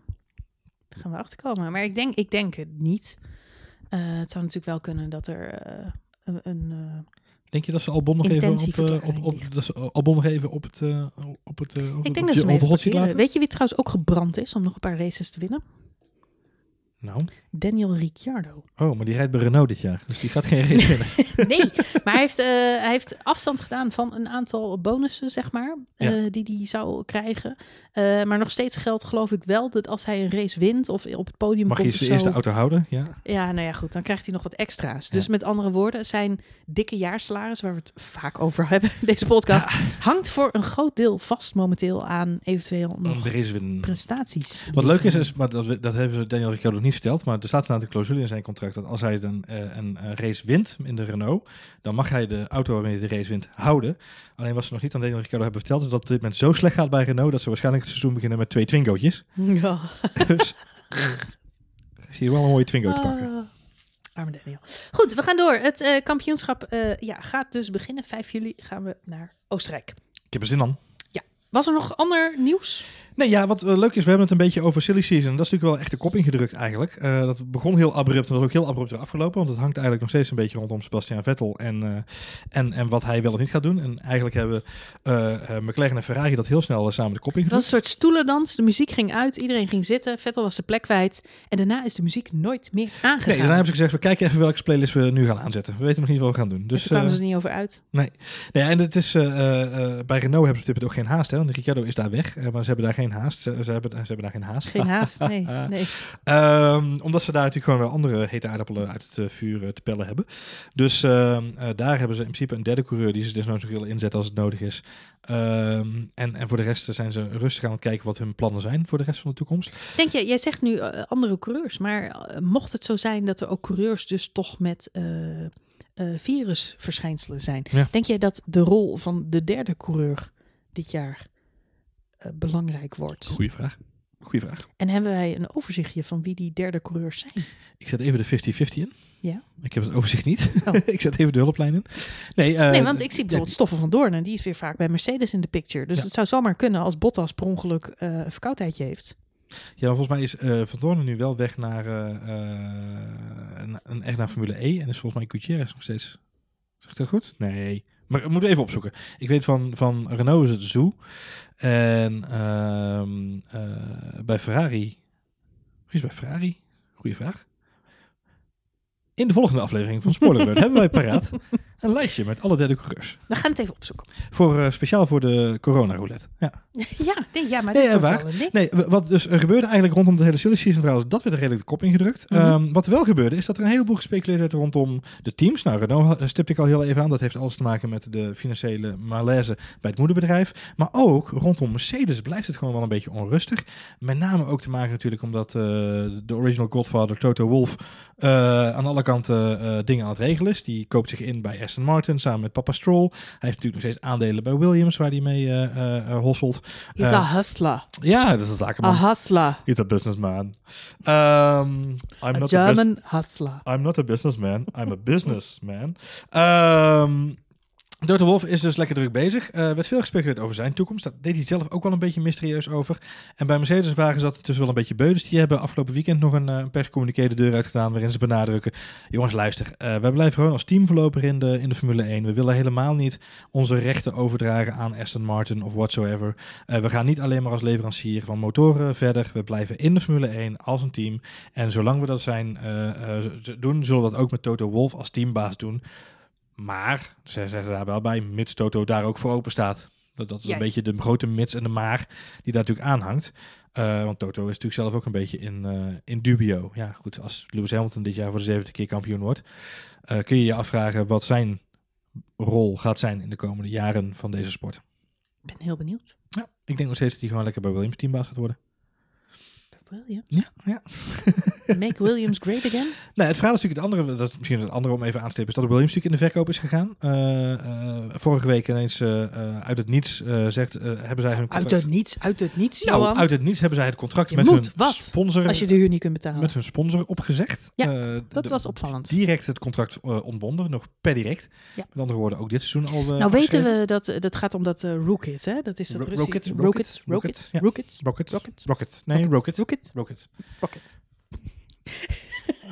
daar gaan we achterkomen. Maar ik denk, ik denk het niet. Eh, het zou natuurlijk wel kunnen dat er eh, een, een Denk je dat ze Albon nog even op, eh, op, op, Albon nog even op het... Eh, op het eh, op ik denk dat ze Weet je wie trouwens ook gebrand is om nog een paar races te winnen? Nou? Daniel Ricciardo. Oh, maar die rijdt bij Renault dit jaar, dus die gaat geen race winnen. nee, maar hij heeft, eh, hij heeft afstand gedaan van een aantal bonussen, zeg maar, ja. Eh, die hij zou krijgen. Eh, maar nog steeds geldt, geloof ik wel, dat als hij een race wint of op het podium Mag komt... Mag je eerst eerste auto houden, ja. Ja, nou ja, goed, dan krijgt hij nog wat extra's. Dus met andere woorden, zijn dikke jaarsalaris, waar we het vaak over hebben in deze podcast, hangt voor een groot deel vast momenteel aan eventueel nog prestaties. Wat leuk is, is maar dat, dat hebben we Daniel Ricciardo niet niet maar er staat een clausule in zijn contract dat als hij eh, een, een, eh, race wint in de Renault, dan mag hij de auto waarmee hij de race wint houden. Alleen was het nog niet aan Daniel Ricciardo hebben verteld, dat het dit moment zo slecht gaat bij Renault dat ze waarschijnlijk het seizoen beginnen met twee Twingootjes. Ja. dus zie je wel een mooie Twingo te pakken. Ah, arme Daniel. Goed, we gaan door. Het eh, kampioenschap ja, gaat dus beginnen. 5 juli gaan we naar Oostenrijk. Ik heb er zin aan. Ja. Was er nog ander nieuws? Nee, ja, wat eh, leuk is, we hebben het een beetje over silly season. Dat is natuurlijk wel echt de kop ingedrukt eigenlijk. Eh, dat begon heel abrupt en dat is ook heel abrupt weer afgelopen. Want het hangt eigenlijk nog steeds een beetje rondom Sebastian Vettel en, eh, en, en wat hij wel of niet gaat doen. En eigenlijk hebben McLaren en Ferrari dat heel snel samen de kop ingedrukt. Dat was een soort stoelendans. De muziek ging uit, iedereen ging zitten. Vettel was de plek kwijt. En daarna is de muziek nooit meer aangegaan. Nee, daarna hebben ze gezegd, we kijken even welke playlist we nu gaan aanzetten. We weten nog niet wat we gaan doen. Dus, gaan dus, kwamen ze er niet over uit. Nee, nee en het is, bij Renault hebben ze op dit moment ook geen haast. Hè, want Ricciardo is daar weg. maar ze hebben daar geen geen haast. Ze, hebben, ze hebben daar geen haast. Geen haast, nee. Eh, nee. Ehm, omdat ze daar natuurlijk gewoon wel andere hete aardappelen uit het eh, vuur eh, te pellen hebben. Dus ehm, daar hebben ze in principe een derde coureur die ze desnoods nog willen inzetten als het nodig is. Ehm, en, en voor de rest zijn ze rustig aan het kijken wat hun plannen zijn voor de rest van de toekomst. Denk je, jij zegt nu andere coureurs, maar mocht het zo zijn dat er ook coureurs dus toch met... virus verschijnselen virusverschijnselen zijn. Denk jij dat de rol van de derde coureur dit jaar eh, belangrijk wordt? Goeie vraag. Goeie vraag. En hebben wij een overzichtje van wie die derde coureurs zijn? Ik zet even de 50-50 in. Ja. Ik heb het overzicht niet. Oh. ik zet even de hulplijn in. Nee, eh, nee want ik zie bijvoorbeeld ja, van Doorn en die is weer vaak bij Mercedes in de picture. Dus het zou zomaar kunnen als Bottas per ongeluk eh, een verkoudheidje heeft. Ja, volgens mij is uh, Van Doorn nu wel weg naar, een, een, echt naar Formule E. En is volgens mij Gutierrez nog steeds. Zeg ik dat goed? Nee. Maar ik moet even opzoeken. Ik weet van, van Renault is het Zoo. En ehm, eh, bij Ferrari. Wie is bij Ferrari? Goeie vraag. In de volgende aflevering van Spoiler hebben wij paraat. Een lijstje met alle derde coureurs. We gaan het even opzoeken. Voor, eh, speciaal voor de corona-roulette. Ja. ja, nee, ja, maar nee, dat waar. Wel nee, wat dus gebeurde eigenlijk rondom de hele silly season dat werd er redelijk de kop ingedrukt. Mhm. Ehm, wat wel gebeurde, is dat er een heleboel gespeculeerd werd rondom de teams. Nou, Renault eh, stipte ik al heel even aan. Dat heeft alles te maken met de financiële malaise bij het moederbedrijf. Maar ook rondom Mercedes blijft het gewoon wel een beetje onrustig. Met name ook te maken natuurlijk omdat eh, de original godfather Toto Wolf aan alle kanten dingen aan het regelen is. Die koopt zich in bij Martin samen met Papa Stroll. Hij heeft natuurlijk nog steeds aandelen bij Williams waar hij mee uh, hosselt. Is een hustler. Ja, dat is een zakenman. Een hustler. Is een businessman. Um, I'm not German a hustler. I'm not a businessman. I'm a businessman. Ehm, Toto Wolf is dus lekker druk bezig. Eh, er werd veel gespeculeerd over zijn toekomst. Daar deed hij zelf ook wel een beetje mysterieus over. En bij Mercedes waren ze dus wel een beetje beu. Dus die hebben afgelopen weekend nog een, eh, een perscommuniqué de deur uitgedaan, Waarin ze benadrukken: Jongens, luister. Uh, eh, wij blijven gewoon als team voorlopig in de, in de Formule 1. We willen helemaal niet onze rechten overdragen aan Aston Martin of whatsoever. we gaan niet alleen maar als leverancier van motoren verder. We blijven in de Formule 1 als een team. En zolang we dat zijn, doen, zullen we dat ook met Toto Wolf als teambaas doen. Maar ze zeggen daar wel bij, mits Toto daar ook voor open staat. Dat, is een beetje de grote mits en de maar die daar natuurlijk aanhangt. Uh, want Toto is natuurlijk zelf ook een beetje in, eh, in dubio. Ja, goed, als Lewis Hamilton dit jaar voor de zevende keer kampioen wordt, eh, kun je je afvragen wat zijn rol gaat zijn in de komende jaren van deze sport. Ik ben heel benieuwd. Ja, ik denk nog steeds dat hij gewoon lekker bij Williams teambaas gaat worden. Williams? Ja. ja. Make Williams great again? Nou, het verhaal is natuurlijk het andere, dat misschien het andere om even aan te stippen, is dat Williams natuurlijk in de verkoop is gegaan. Uh, vorige week ineens eh, uit het niets zegt, hebben zij hun contract... Uit het niets? Uit het niets, Nou, Johan. uit het niets hebben zij het contract je met moet, hun wat, sponsor... Als je de huur niet kunt betalen. Met hun sponsor opgezegd. Ja, dat was opvallend. Direct het contract ontbonden, nog per direct. Ja. Met andere woorden, ook dit seizoen al Nou weten we dat, het gaat om dat Rookit, hè? Dat is dat Rookit. Rookit. Rookit. Rookit. Rookit. Nee, Rookit. Rocket. Rocket. Rocket.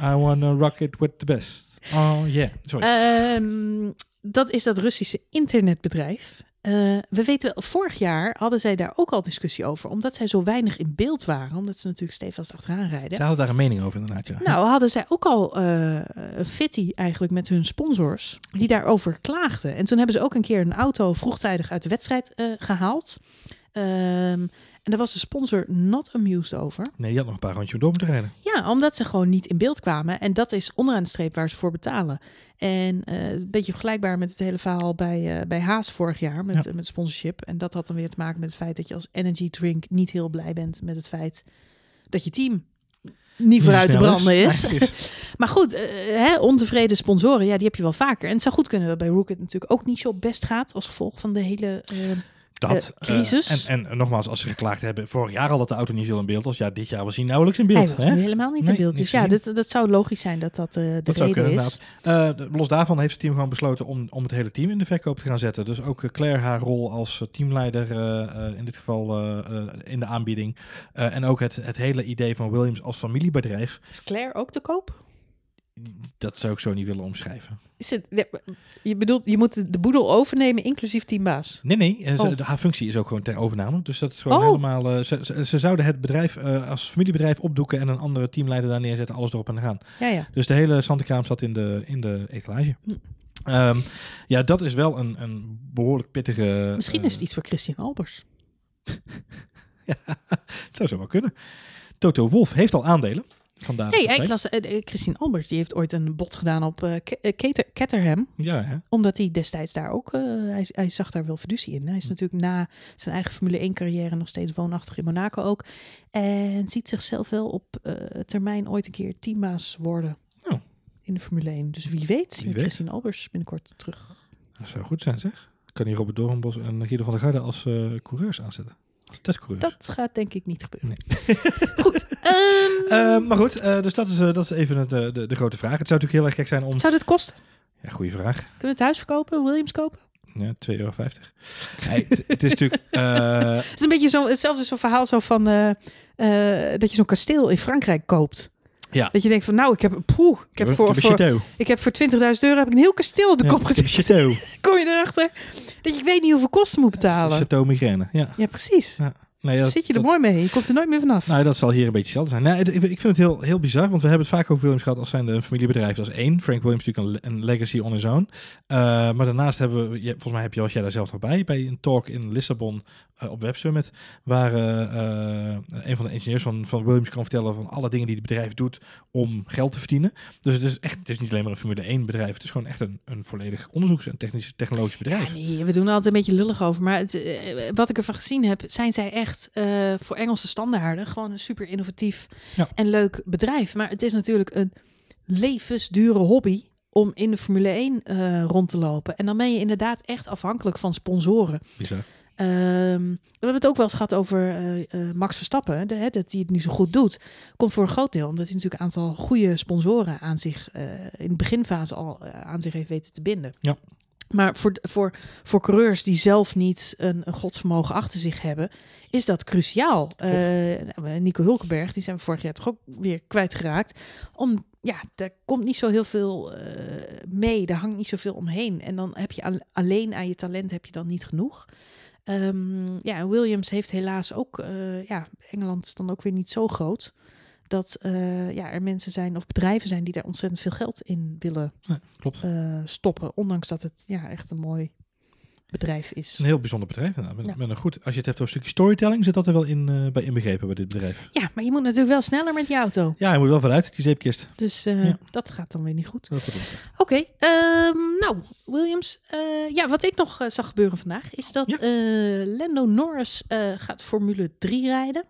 I a rocket with the best. Oh yeah, sorry. Ehm, dat is dat Russische internetbedrijf. Eh, we weten, vorig jaar hadden zij daar ook al discussie over, omdat zij zo weinig in beeld waren, omdat ze natuurlijk stevast achteraan rijden. Ze hadden daar een mening over inderdaad, ja. Nou, hadden zij ook al eh, een fitty eigenlijk met hun sponsors, die daarover klaagden. En toen hebben ze ook een keer een auto vroegtijdig uit de wedstrijd eh, gehaald. Um, en daar was de sponsor not amused over. Nee, je had nog een paar rondjes door moeten rijden. Ja, omdat ze gewoon niet in beeld kwamen. En dat is onderaan de streep waar ze voor betalen. En eh, een beetje vergelijkbaar met het hele verhaal bij, eh, bij Haas vorig jaar met, met sponsorship. En dat had dan weer te maken met het feit dat je als energy drink niet heel blij bent met het feit dat je team niet vooruit te branden is. maar goed, eh, hè, ontevreden sponsoren, ja, die heb je wel vaker. En het zou goed kunnen dat bij Rocket natuurlijk ook niet zo best gaat als gevolg van de hele. Dat. Eh, eh, crisis. En, en, nogmaals, als ze geklaagd hebben vorig jaar al dat de auto niet veel in beeld was. Ja, dit jaar was hij nauwelijks in beeld. Hij hè? helemaal niet in beeld. Dus ja, dat, dat zou logisch zijn dat dat eh, de dat reden kunnen, is. los daarvan heeft het team gewoon besloten om, om het hele team in de verkoop te gaan zetten. Dus ook Claire haar rol als teamleider in dit geval in de aanbieding. en ook het, het hele idee van Williams als familiebedrijf. Is Claire ook te koop? dat zou ik zo niet willen omschrijven. Is het, je bedoelt, je moet de boedel overnemen, inclusief teambaas? Nee, nee. Oh. Haar functie is ook gewoon ter overname. Dus dat is gewoon oh. helemaal... Eh, ze, ze, zouden het bedrijf eh, als familiebedrijf opdoeken en een andere teamleider daar neerzetten. Alles erop en eraan. Ja, ja. Dus de hele Santekraam zat in de, in de etalage. Hm. Ehm, ja, dat is wel een, een behoorlijk pittige... Misschien is het eh, iets voor Christian Albers. ja, het zou zo wel kunnen. Toto Wolf heeft al aandelen. Vandaag. Hey, ik eh, eh, Christine Albers die heeft ooit een bod gedaan op uh, Keter, Ketterham. Ja, hè? Omdat hij destijds daar ook, hij, zag daar wel fiducie in. Hij is hm. natuurlijk na zijn eigen Formule 1 carrière nog steeds woonachtig in Monaco ook. En ziet zichzelf wel op termijn ooit een keer teambaas worden oh. in de Formule 1. Dus wie weet Christine Albers binnenkort terug. Dat zou goed zijn zeg. Kan hier Robert Doornbos en Guido van der Garde als coureurs aanzetten. Dat gaat denk ik niet gebeuren. Goed. Ehm, ehm, maar goed, eh, dus dat is, eh, dat is even eh, de, de, grote vraag. Het zou natuurlijk heel erg gek zijn om... zou dit kosten? Ja, goede vraag. Kunnen we het huis verkopen? Williams kopen? Ja, 2,50 euro. het, is natuurlijk... het is een beetje zo, hetzelfde zo'n verhaal zo van... dat je zo'n kasteel in Frankrijk koopt. Ja. Dat je denkt van, nou, ik heb, poeh, ik heb voor, ik heb voor, ik heb voor 20.000 euro heb ik een heel kasteel op de kop gezet. Kom je erachter? Dat je, ik weet niet hoeveel kosten moet betalen. Chateau migraine, ja. Ja, precies. Ja. Zit je er mooi mee? Je komt er nooit meer vanaf. Nou, dat zal hier een beetje hetzelfde zijn. Nou, ik vind het heel, heel bizar, want we hebben het vaak over Williams gehad als zijn een familiebedrijf. Dat is één. Frank Williams natuurlijk een, legacy on his own. Eh, maar daarnaast hebben we, volgens mij heb je, als jij daar zelf nog bij, bij een talk in Lissabon eh, op Web Summit, waar eh, een van de engineers van, van Williams kan vertellen van alle dingen die het bedrijf doet om geld te verdienen. Dus het is echt, het is niet alleen maar een Formule 1 bedrijf, het is gewoon echt een, een volledig onderzoeks- en technisch, technologisch bedrijf. nee, we doen er altijd een beetje lullig over, maar het, wat ik ervan gezien heb, zijn zij echt eh, voor Engelse standaarden gewoon een super innovatief en leuk bedrijf. Maar het is natuurlijk een levensdure hobby om in de Formule 1 eh, rond te lopen. En dan ben je inderdaad echt afhankelijk van sponsoren. Ehm, we hebben het ook wel eens gehad over eh, Max Verstappen, de, hè, dat hij het nu zo goed doet. Komt voor een groot deel omdat hij natuurlijk een aantal goede sponsoren aan zich in de beginfase al aan zich heeft weten te binden. Ja. Maar voor, voor, voor coureurs die zelf niet een, godsvermogen achter zich hebben, is dat cruciaal. Eh, nou, eh, Nico Hulkenberg, die zijn we vorig jaar toch ook weer kwijtgeraakt. Om, ja, daar komt niet zo heel veel eh, mee, daar hangt niet zoveel omheen. En dan heb je al, alleen aan je talent heb je dan niet genoeg. Ehm, ja, Williams heeft helaas ook, ja, Engeland is dan ook weer niet zo groot dat eh, ja, er mensen zijn of bedrijven zijn die daar ontzettend veel geld in willen eh, stoppen. Ondanks dat het ja, echt een mooi bedrijf is. Een heel bijzonder bedrijf. Nou, met, met, een goed, als je het hebt over een stukje storytelling, zit dat er wel in, eh, bij inbegrepen bij dit bedrijf. Ja, maar je moet natuurlijk wel sneller met die auto. Ja, je moet wel veruit die zeepkist. Dus dat gaat dan weer niet goed. Oké, ehm, nou, Williams. ja, wat ik nog zag gebeuren vandaag is dat Lando Norris gaat Formule 3 rijden.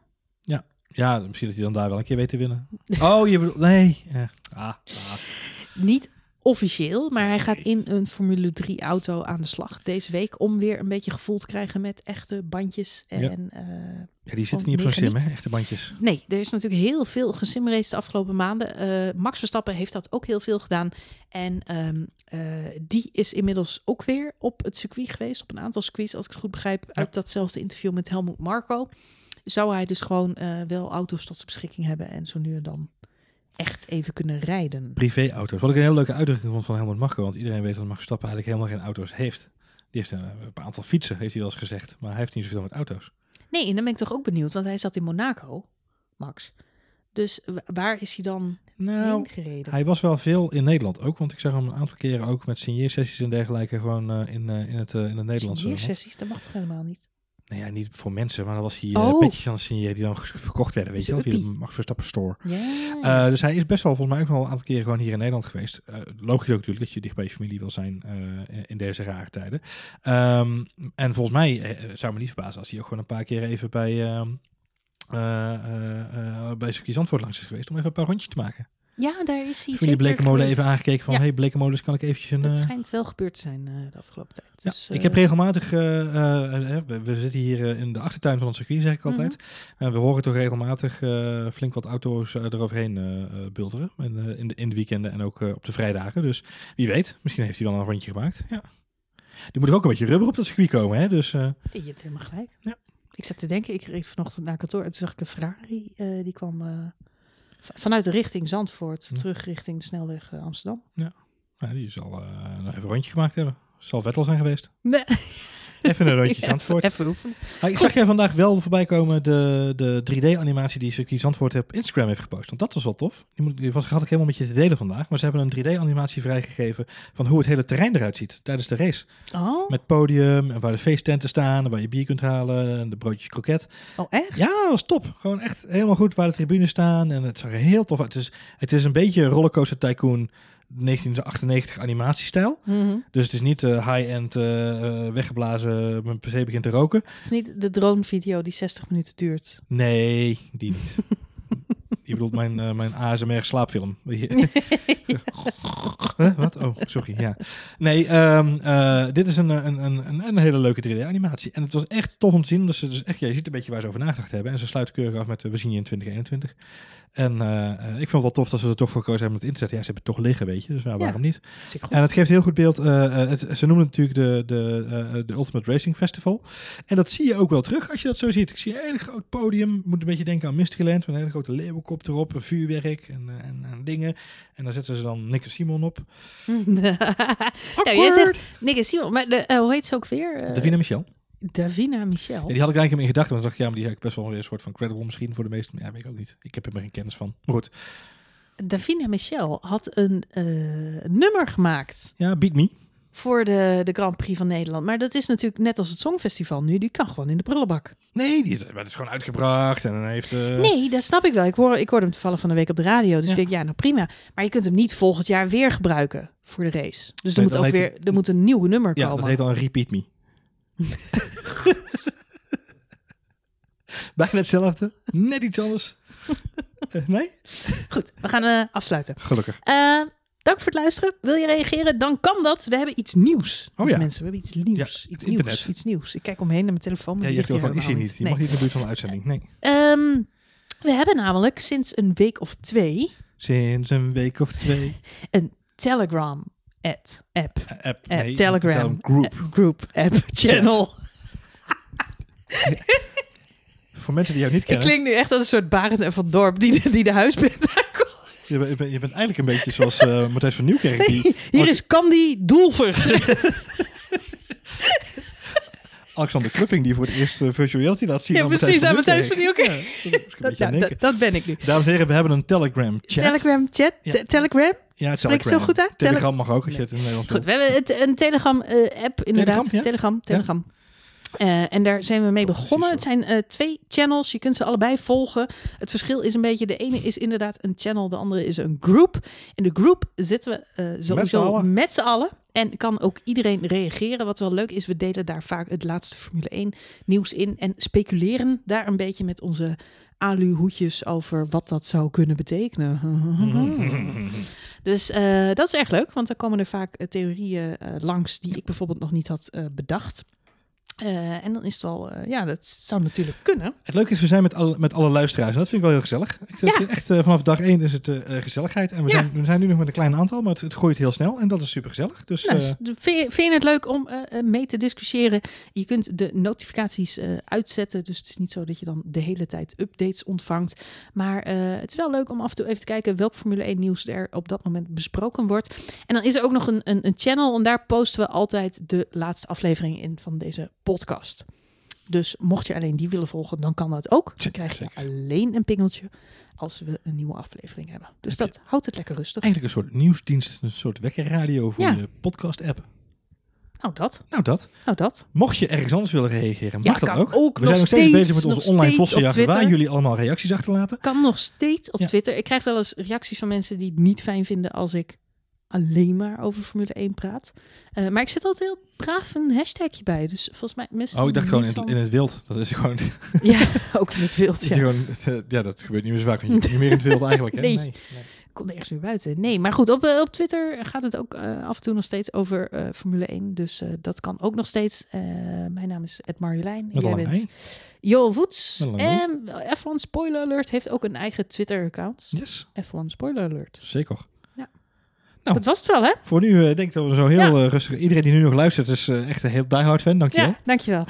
Ja, misschien dat hij dan daar wel een keer weet te winnen. Oh, je bedoelt... Nee. Ja. Ah, ah. Niet officieel, maar hij gaat in een Formule 3 auto aan de slag deze week om weer een beetje gevoel te krijgen met echte bandjes en ja. Eh, ja, die zitten niet op zo'n sim, hè? Echte bandjes. Nee, er is natuurlijk heel veel gesimraced de afgelopen maanden. Eh, Max Verstappen heeft dat ook heel veel gedaan. En ehm, eh, die is inmiddels ook weer op het circuit geweest, op een aantal circuits, als ik het goed begrijp, uit datzelfde interview met Helmoet Marco zou hij dus gewoon eh, wel auto's tot zijn beschikking hebben en zo nu en dan echt even kunnen rijden. Privéauto's. Wat ik een hele leuke uitdrukking vond van Helmut Marko, want iedereen weet dat Max Stappen eigenlijk helemaal geen auto's heeft. Die heeft een, een aantal fietsen, heeft hij wel eens gezegd, maar hij heeft niet zoveel met auto's. Nee, en dan ben ik toch ook benieuwd, want hij zat in Monaco, Max. Dus waar is hij dan nou, heen gereden? Hij was wel veel in Nederland ook, want ik zag hem een aantal keren ook met signeersessies en dergelijke gewoon eh, in, eh, in, het, uh, in het dat mag toch helemaal niet? nou ja, niet voor mensen, maar dan was hij een eh, oh. aan het die dan verkocht werden, weet je wel, via de Max store. Eh, dus hij is best wel, volgens mij ook wel een aantal keren gewoon hier in Nederland geweest. Eh, logisch ook natuurlijk dat je dicht bij je familie wil zijn in deze rare tijden. Ehm, en volgens mij zou me niet verbazen als hij ook gewoon een paar keer even bij, ehm, bij Zandvoort langs is geweest om even een paar rondjes te maken. Ja, daar is hij Vind je Blekenmolen even aangekeken van... Ja. hey, Blekenmolens, kan ik eventjes een... Het eh, schijnt wel gebeurd te zijn eh, de afgelopen tijd. Dus, ik eh, heb regelmatig... we, we, zitten hier in de achtertuin van ons circuit, zeg ik mhm. altijd. En we horen toch regelmatig flink wat auto's eroverheen bulderen. En, in, de, in de weekenden en ook op de vrijdagen. Dus wie weet, misschien heeft hij wel een rondje gemaakt. Ja. Die moet er ook een beetje rubber op dat circuit komen, hè? Dus, Je hebt helemaal gelijk. Ja. Ik zat te denken, ik reed vanochtend naar kantoor en toen zag ik een Ferrari, die kwam Vanuit de richting Zandvoort, terug richting de snelweg eh, Amsterdam. Ja, die zal eh, een rondje gemaakt hebben. Zal Vettel zijn geweest? Nee. Even een rondje antwoord. Even oefenen. Ah, ik zag jij vandaag wel voorbij komen de, de 3D-animatie die Circuit Zandvoort op Instagram heeft gepost. Want dat was wel tof. Die, moet, was, had ik helemaal met je te delen vandaag. Maar ze hebben een 3D-animatie vrijgegeven van hoe het hele terrein eruit ziet tijdens de race. Oh. Met podium en waar de feesttenten staan en waar je bier kunt halen en de broodjes kroket. Oh, echt? Ja, dat was top. Gewoon echt helemaal goed waar de tribunes staan. En het zag er heel tof uit. Het is, het is een beetje rollercoaster tycoon 1998 animatiestijl. Mhm. Dus het is niet eh, high-end eh, eh, weggeblazen, mijn PC begint te roken. Het is niet de drone-video die 60 minuten duurt. Nee, die niet. Je bedoelt mijn, mijn ASMR slaapfilm. Wat? Oh, sorry. Ja. Nee, ehm, dit is een, een, een, een hele leuke 3D-animatie. En het was echt tof om te zien. Dus, dus echt, je ziet een beetje waar ze over nagedacht hebben. En ze sluiten keurig af met we zien je in 2021. En eh, eh, ik vond het wel tof dat ze er toch voor gekozen hebben om het in te zetten. Ja, ze hebben het toch liggen, weet je. Dus waarom niet? En het geeft een heel goed beeld. Eh, ze noemen natuurlijk de, de, de Ultimate Racing Festival. En dat zie je ook wel terug als je dat zo ziet. Ik zie een hele groot podium. Moet een beetje denken aan Mysteryland. Met een hele grote leeuwenkop erop. vuurwerk en, en, dingen. En daar zetten ze dan Nick en Simon op. nou, jij zegt Nick en Simon. Maar hoe heet ze ook weer? Davina Michel. Davina Michel. die had ik eigenlijk in gedachten, want dacht ik, ja, maar die is eigenlijk best wel weer een soort van credible misschien voor de meeste. Ja, weet ik ook niet. Ik heb er maar geen kennis van. Maar goed. Davina Michel had eh, een nummer gemaakt. Ja, Beat Me. Voor de, de Grand Prix van Nederland. Maar dat is natuurlijk net als het Songfestival nu. Die kan gewoon in de prullenbak. Nee, die is gewoon uitgebracht. En dan heeft, eh, Nee, dat snap ik wel. Ik, hoor, ik hoorde hem toevallig van de week op de radio. Dus ja. denk ik, ja, nou prima. Maar je kunt hem niet volgend jaar weer gebruiken voor de race. Dus nee, er, moet ook weer, er moet een nieuw nummer komen. Ja, dat heet dan Repeat Me. Bijna hetzelfde. Net iets anders. Eh, nee? Goed, we gaan eh, afsluiten. Gelukkig. Eh, dank voor het luisteren. Wil je reageren? Dan kan dat. We hebben iets nieuws. Oh ja. Mensen, we hebben iets nieuws. iets internet. nieuws. Iets nieuws. Ik kijk omheen naar mijn telefoon. Maar ja, je is hier niet. Je mag niet in de buurt van de uitzending. Nee. Ehm, we hebben namelijk sinds een week of twee... Sinds een week of twee... een Telegram app, app, Telegram, group, app, group, app channel. Voor mensen die jou niet kennen. Ik klinkt nu echt als een soort Barend en van Dorp die de, die de je, bent, je bent eigenlijk een beetje zoals uh, van Nieuwkerk. Hier is Candy Doelver. Alexander Klupping die voor het eerst uh, virtual reality laat zien. Ja, precies, aan Matthijs van die Ja, dat, dat, dat, ben ik nu. Dames en heren, we hebben een Telegram chat. Telegram chat? Telegram? Ja, het Spreek zo goed uit? Telegram mag ook als je het in Nederlands Goed, we hebben het, een Telegram eh, app inderdaad. Telegram. Telegram. Eh, en daar zijn we mee oh, begonnen. Het zijn eh, twee channels. Je kunt ze allebei volgen. Het verschil is een beetje: de ene is inderdaad een channel, de andere is een groep. In de groep zitten we uh, sowieso met z'n allen. En kan ook iedereen reageren. Wat wel leuk is, we delen daar vaak het laatste Formule 1 nieuws in. En speculeren daar een beetje met onze aluhoedjes over wat dat zou kunnen betekenen. dus dat is erg leuk, want dan komen er vaak theorieën langs die ik bijvoorbeeld nog niet had bedacht. Eh, en dan is het wel, eh, ja, dat zou natuurlijk kunnen. Het leuke is, we zijn met alle, met alle luisteraars. En dat vind ik wel heel gezellig. Ik ja. echt, eh, vanaf dag één is het gezelligheid. En we, zijn, we zijn nu nog met een klein aantal, maar het, groeit heel snel. En dat is super gezellig. Dus, nou, dus, vind, je, het leuk om mee te discussiëren? Je kunt de notificaties uitzetten. Dus het is niet zo dat je dan de hele tijd updates ontvangt. Maar het is wel leuk om af en toe even te kijken welk Formule 1 nieuws er op dat moment besproken wordt. En dan is er ook nog een, een, een channel. En daar posten we altijd de laatste aflevering in van deze podcast. Dus mocht je alleen die willen volgen, dan kan dat ook. Dan krijg je alleen een pingeltje als we een nieuwe aflevering hebben. Dus dat houdt het lekker rustig. Eigenlijk een soort nieuwsdienst, een soort wekkerradio voor je podcast-app. Nou dat. Nou dat. Nou dat. Mocht je ergens anders willen reageren, mag dat ook. We zijn nog steeds, bezig met onze online vossenjacht waar jullie allemaal reacties achterlaten. Kan nog steeds op Twitter. Ik krijg wel eens reacties van mensen die het niet fijn vinden als ik alleen maar over Formule 1 praat. Eh, maar ik zet altijd heel braaf een hashtagje bij. Dus volgens mij mensen. Oh, ik dacht gewoon in, in, het wild. Dat is gewoon. ja, ook in het wild. Ja, eh, ja dat gebeurt niet meer zo vaak. je niet meer in het wild eigenlijk. Hè? nee. nee. Komt ergens weer buiten. Nee, maar goed, op, eh, op Twitter gaat het ook af en toe nog steeds over Formule 1. Dus dat kan ook nog steeds. mijn naam is Ed Marjolein. bent Joel Voets. En F1 Spoiler Alert heeft ook een eigen Twitter-account. Yes. F1 Spoiler Alert. Zeker. Nou, dat was het wel, hè? Voor nu eh, denk ik dat we zo heel eh, rustig... Iedereen die nu nog luistert is eh, echt een heel diehard fan. Dankjewel. Ja, dankjewel.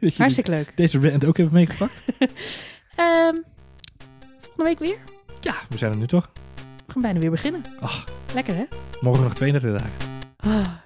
Hartstikke leuk. Deze brand ook even meegepakt. Ehm, volgende week weer? Ja, we zijn er nu toch? We gaan bijna weer beginnen. Ach. Lekker, hè? Morgen nog 32 dagen. Ah.